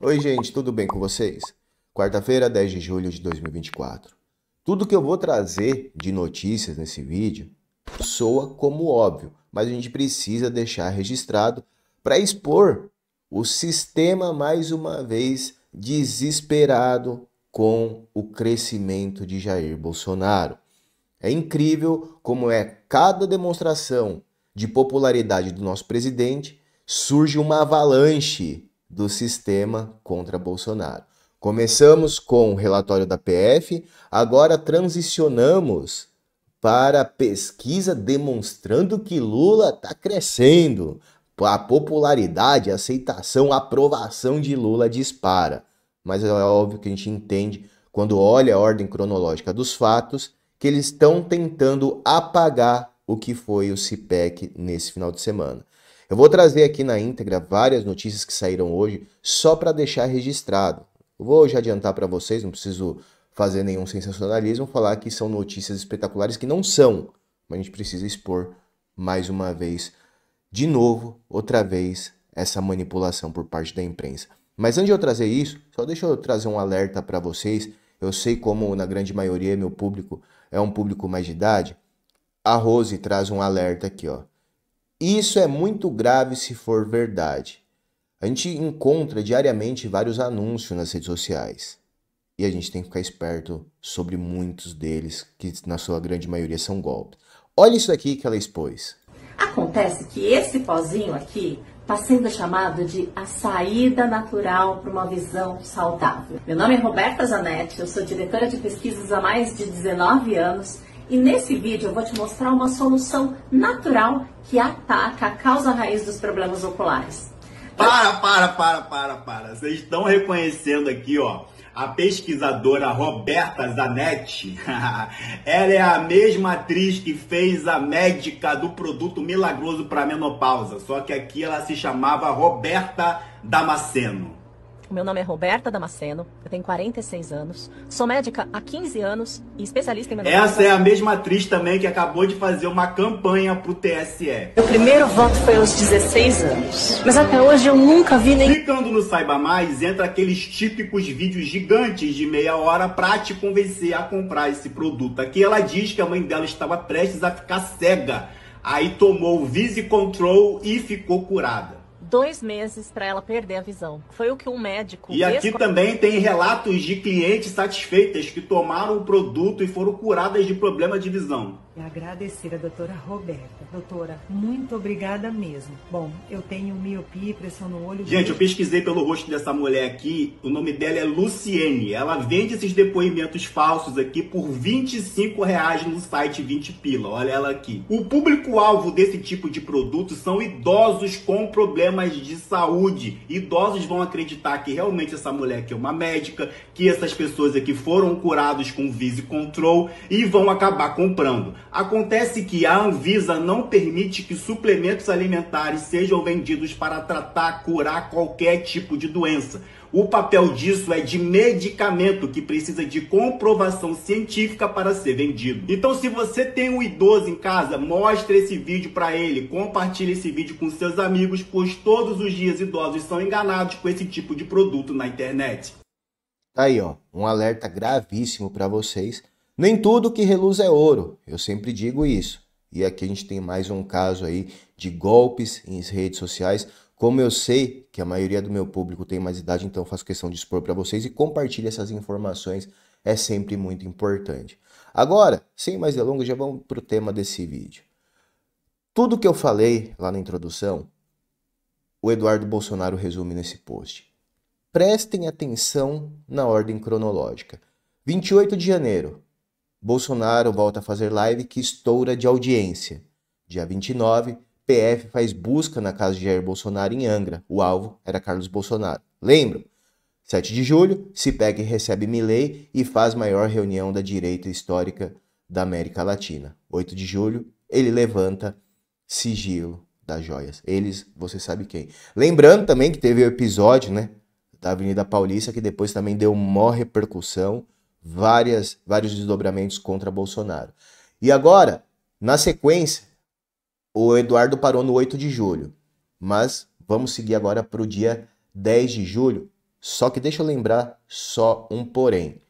Oi, gente, tudo bem com vocês? Quarta-feira, 10 de julho de 2024. Tudo que eu vou trazer de notícias nesse vídeo soa como óbvio, mas a gente precisa deixar registrado para expor o sistema mais uma vez desesperado com o crescimento de Jair Bolsonaro. É incrível como é cada demonstração de popularidade do nosso presidente surge uma avalanche do sistema contra Bolsonaro. Começamos com o relatório da PF, agora transicionamos para a pesquisa demonstrando que Lula está crescendo. A popularidade, a aceitação, a aprovação de Lula dispara. Mas é óbvio que a gente entende, quando olha a ordem cronológica dos fatos, que eles estão tentando apagar o que foi o CIPEC nesse final de semana. Eu vou trazer aqui na íntegra várias notícias que saíram hoje, só para deixar registrado. vou já adiantar para vocês, não preciso fazer nenhum sensacionalismo, falar que são notícias espetaculares que não são, mas a gente precisa expor mais uma vez, de novo, outra vez, essa manipulação por parte da imprensa. Mas antes de eu trazer isso, só deixa eu trazer um alerta para vocês. Eu sei como, na grande maioria, meu público é um público mais de idade. A Rose traz um alerta aqui, ó. Isso é muito grave se for verdade. A gente encontra diariamente vários anúncios nas redes sociais. E a gente tem que ficar esperto sobre muitos deles, que na sua grande maioria são golpes. Olha isso aqui que ela expôs. Acontece que esse pozinho aqui está sendo chamado de a saída natural para uma visão saudável. Meu nome é Roberta Zanetti, eu sou diretora de pesquisas há mais de 19 anos e nesse vídeo eu vou te mostrar uma solução natural que ataca a causa raiz dos problemas oculares. Para, para, para, para, para. Vocês estão reconhecendo aqui, ó, a pesquisadora Roberta Zanetti. Ela é a mesma atriz que fez a médica do produto milagroso para menopausa, só que aqui ela se chamava Roberta Damasceno. Meu nome é Roberta Damasceno, eu tenho 46 anos, sou médica há 15 anos e especialista em menopausa. Essa é a mesma atriz também que acabou de fazer uma campanha pro TSE. Meu primeiro voto foi aos 16 anos, mas até hoje eu nunca vi nem... Clicando no Saiba Mais, entra aqueles típicos vídeos gigantes de meia hora pra te convencer a comprar esse produto. Aqui ela diz que a mãe dela estava prestes a ficar cega, aí tomou o Visi Control e ficou curada dois meses para ela perder a visão. Foi o que um médico. E aqui também tem relatos de clientes satisfeitas que tomaram o produto e foram curadas de problema de visão e agradecer a doutora Roberta. Doutora, muito obrigada mesmo. Bom, eu tenho miopia e pressão no olho. Gente, eu pesquisei pelo rosto dessa mulher aqui, o nome dela é Luciene. Ela vende esses depoimentos falsos aqui por 25 reais no site 20 Pila. Olha ela aqui. O público-alvo desse tipo de produto são idosos com problemas de saúde. Idosos vão acreditar que realmente essa mulher aqui é uma médica, que essas pessoas aqui foram curadas com Vise Control e vão acabar comprando. Acontece que a Anvisa não permite que suplementos alimentares sejam vendidos para tratar, curar qualquer tipo de doença. O papel disso é de medicamento que precisa de comprovação científica para ser vendido. Então, se você tem um idoso em casa, mostre esse vídeo para ele, compartilhe esse vídeo com seus amigos, pois todos os dias idosos são enganados com esse tipo de produto na internet. Tá aí, ó, um alerta gravíssimo para vocês nem tudo que reluz é ouro, eu sempre digo isso. E aqui a gente tem mais um caso aí de golpes em redes sociais. Como eu sei que a maioria do meu público tem mais idade, então faço questão de expor para vocês e compartilhar essas informações, é sempre muito importante. Agora, sem mais delongas, já vamos para o tema desse vídeo. Tudo que eu falei lá na introdução, o Eduardo Bolsonaro resume nesse post. Prestem atenção na ordem cronológica. 28 de janeiro, Bolsonaro volta a fazer live que estoura de audiência. Dia 29, PF faz busca na casa de Jair Bolsonaro em Angra. O alvo era Carlos Bolsonaro. Lembro. 7 de julho, e recebe Milley e faz maior reunião da direita histórica da América Latina. 8 de julho, ele levanta sigilo das joias. Eles, você sabe quem. Lembrando também que teve o episódio, né, da Avenida Paulista, que depois também deu maior repercussão várias, vários desdobramentos contra Bolsonaro. E agora, na sequência, o Eduardo parou no 8 de julho, mas vamos seguir agora para o dia 10 de julho. Só que deixa eu lembrar só um porém.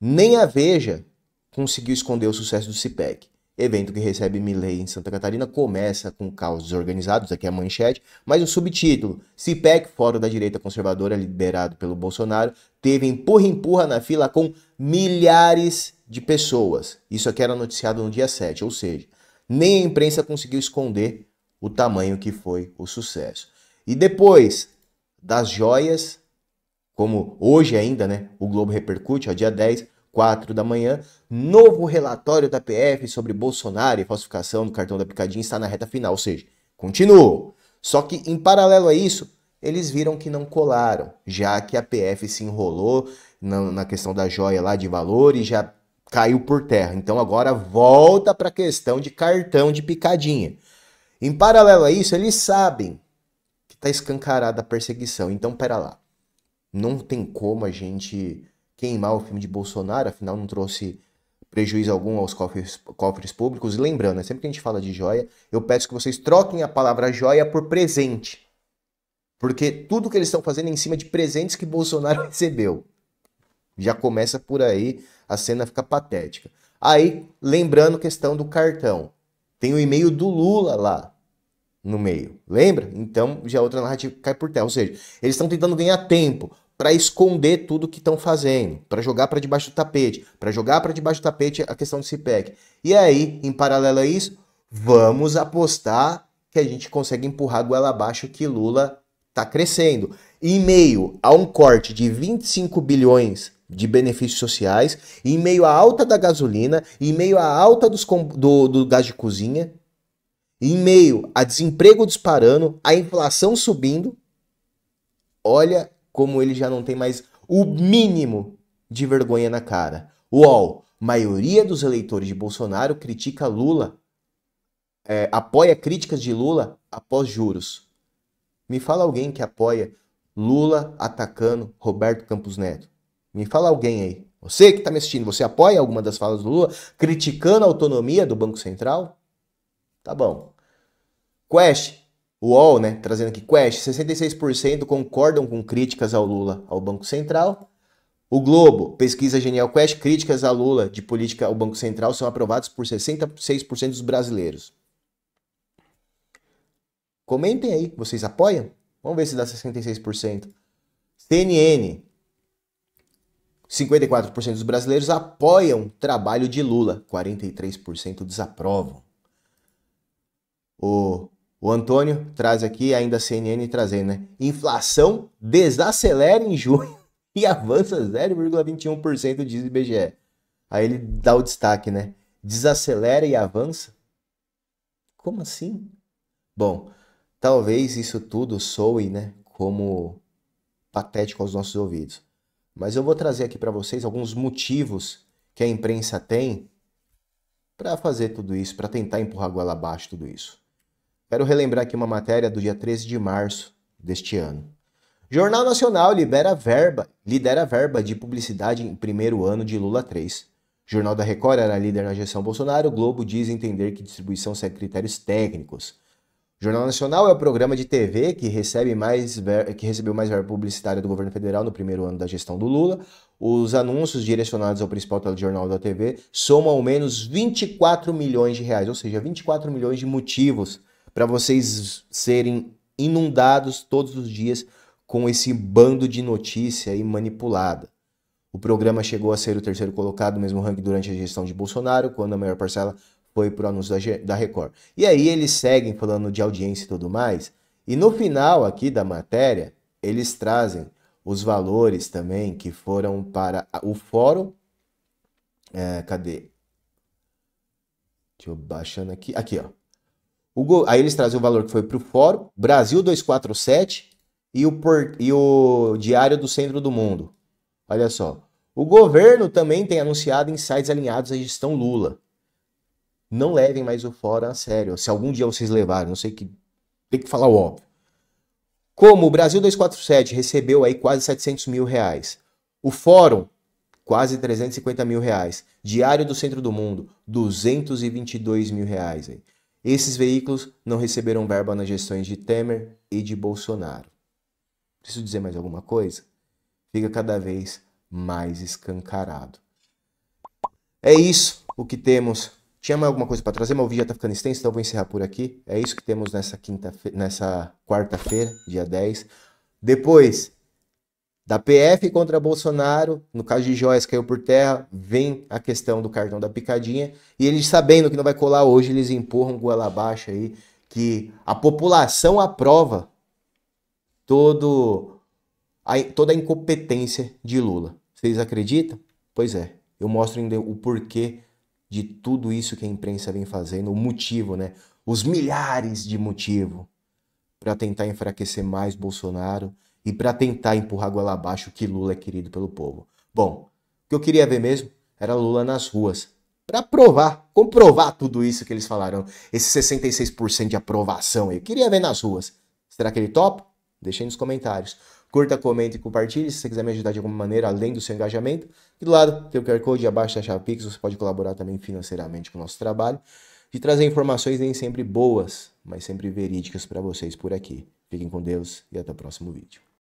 Nem a Veja conseguiu esconder o sucesso do CIPEC. Evento que recebe Milley em Santa Catarina começa com caos organizados, aqui é a manchete, mas o subtítulo, CPEC fora da direita conservadora liderado pelo Bolsonaro, teve empurra-empurra na fila com milhares de pessoas. Isso aqui era noticiado no dia 7, ou seja, nem a imprensa conseguiu esconder o tamanho que foi o sucesso. E depois das joias, como hoje ainda, né, o Globo repercute, ó, dia 10, 4 da manhã. Novo relatório da PF sobre Bolsonaro e falsificação do cartão da Picadinha está na reta final, ou seja, continuou. Só que em paralelo a isso, eles viram que não colaram, já que a PF se enrolou na, na questão da joia lá de valor e já caiu por terra. Então agora volta para a questão de cartão de picadinha. Em paralelo a isso, eles sabem que está escancarada a perseguição. Então, pera lá. Não tem como a gente queimar o filme de Bolsonaro, afinal não trouxe prejuízo algum aos cofres, cofres públicos. E lembrando, né, sempre que a gente fala de joia, eu peço que vocês troquem a palavra joia por presente. Porque tudo que eles estão fazendo é em cima de presentes que Bolsonaro recebeu. Já começa por aí, a cena fica patética. Aí, lembrando questão do cartão. Tem o e-mail do Lula lá no meio. Lembra? Então já é outra narrativa cai por terra. Ou seja, eles estão tentando ganhar tempo para esconder tudo que estão fazendo, para jogar para debaixo do tapete, para jogar para debaixo do tapete a questão do CPEC. E aí, em paralelo a isso, vamos apostar que a gente consegue empurrar a goela abaixo que Lula está crescendo. Em meio a um corte de 25 bilhões de benefícios sociais, em meio à alta da gasolina, em meio à alta dos, do, do gás de cozinha, em meio a desemprego disparando, a inflação subindo, olha como ele já não tem mais o mínimo de vergonha na cara. UOL, maioria dos eleitores de Bolsonaro critica Lula, é, apoia críticas de Lula após juros. Me fala alguém que apoia Lula atacando Roberto Campos Neto. Me fala alguém aí. Você que está me assistindo, você apoia alguma das falas do Lula criticando a autonomia do Banco Central? Tá bom. Quest, UOL, né, trazendo aqui Quest, 66% concordam com críticas ao Lula ao Banco Central. O Globo, pesquisa Genial Quest, críticas a Lula de política ao Banco Central são aprovadas por 66% dos brasileiros. Comentem aí, vocês apoiam? Vamos ver se dá 66%. CNN, 54% dos brasileiros apoiam trabalho de Lula, 43% desaprovam. O o Antônio traz aqui, ainda a CNN trazendo, né? Inflação desacelera em junho e avança 0,21%, diz IBGE. Aí ele dá o destaque, né? Desacelera e avança? Como assim? Bom, talvez isso tudo soe, né, como patético aos nossos ouvidos. Mas eu vou trazer aqui para vocês alguns motivos que a imprensa tem para fazer tudo isso, para tentar empurrar a goela abaixo tudo isso. Quero relembrar aqui uma matéria do dia 13 de março deste ano. Jornal Nacional libera verba, lidera verba de publicidade em primeiro ano de Lula 3. Jornal da Record era líder na gestão Bolsonaro, o Globo diz entender que distribuição segue critérios técnicos. Jornal Nacional é o programa de TV que, recebe mais ver... que recebeu mais verba publicitária do governo federal no primeiro ano da gestão do Lula. Os anúncios direcionados ao principal telejornal da TV somam ao menos 24 milhões de reais, ou seja, 24 milhões de motivos para vocês serem inundados todos os dias com esse bando de notícia aí manipulada. O programa chegou a ser o terceiro colocado no mesmo ranking durante a gestão de Bolsonaro, quando a maior parcela foi para o anúncio da, da Record. E aí eles seguem falando de audiência e tudo mais, e no final aqui da matéria, eles trazem os valores também que foram para o fórum. É, cadê? Deixa eu baixando aqui. Aqui, ó. O, aí eles trazem o valor que foi para o fórum, Brasil 247 e o, por, e o Diário do Centro do Mundo. Olha só. O governo também tem anunciado insights alinhados à gestão Lula. Não levem mais o fórum a sério. Se algum dia vocês levarem, não sei que. Tem que falar o óbvio. Como o Brasil 247 recebeu aí quase 700 mil reais. O fórum, quase 350 mil reais. Diário do Centro do Mundo, 222 mil reais. Aí. Esses veículos não receberam verba nas gestões de Temer e de Bolsonaro. Preciso dizer mais alguma coisa? Fica cada vez mais escancarado. É isso o que temos. Tinha mais alguma coisa para trazer, mas o vídeo já está ficando extenso, então vou encerrar por aqui. É isso que temos nessa quinta, nessa quarta-feira, dia 10. Depois, da PF contra Bolsonaro, no caso de Joias caiu por terra, vem a questão do cartão da picadinha. E eles sabendo que não vai colar hoje, eles empurram goela abaixo aí, que a população aprova todo a, toda a incompetência de Lula. Vocês acreditam? Pois é, eu mostro ainda o porquê de tudo isso que a imprensa vem fazendo, o motivo, né? Os milhares de motivo para tentar enfraquecer mais Bolsonaro e para tentar empurrar a goela abaixo que Lula é querido pelo povo. Bom, o que eu queria ver mesmo era Lula nas ruas, para provar, comprovar tudo isso que eles falaram, esse 66% de aprovação. Eu queria ver nas ruas. Será que ele topa? Deixa aí nos comentários. Curta, comente e compartilhe se você quiser me ajudar de alguma maneira, além do seu engajamento. E do lado tem o QR Code abaixo da chave Pix, você pode colaborar também financeiramente com o nosso trabalho. De trazer informações nem sempre boas, mas sempre verídicas para vocês por aqui. Fiquem com Deus e até o próximo vídeo.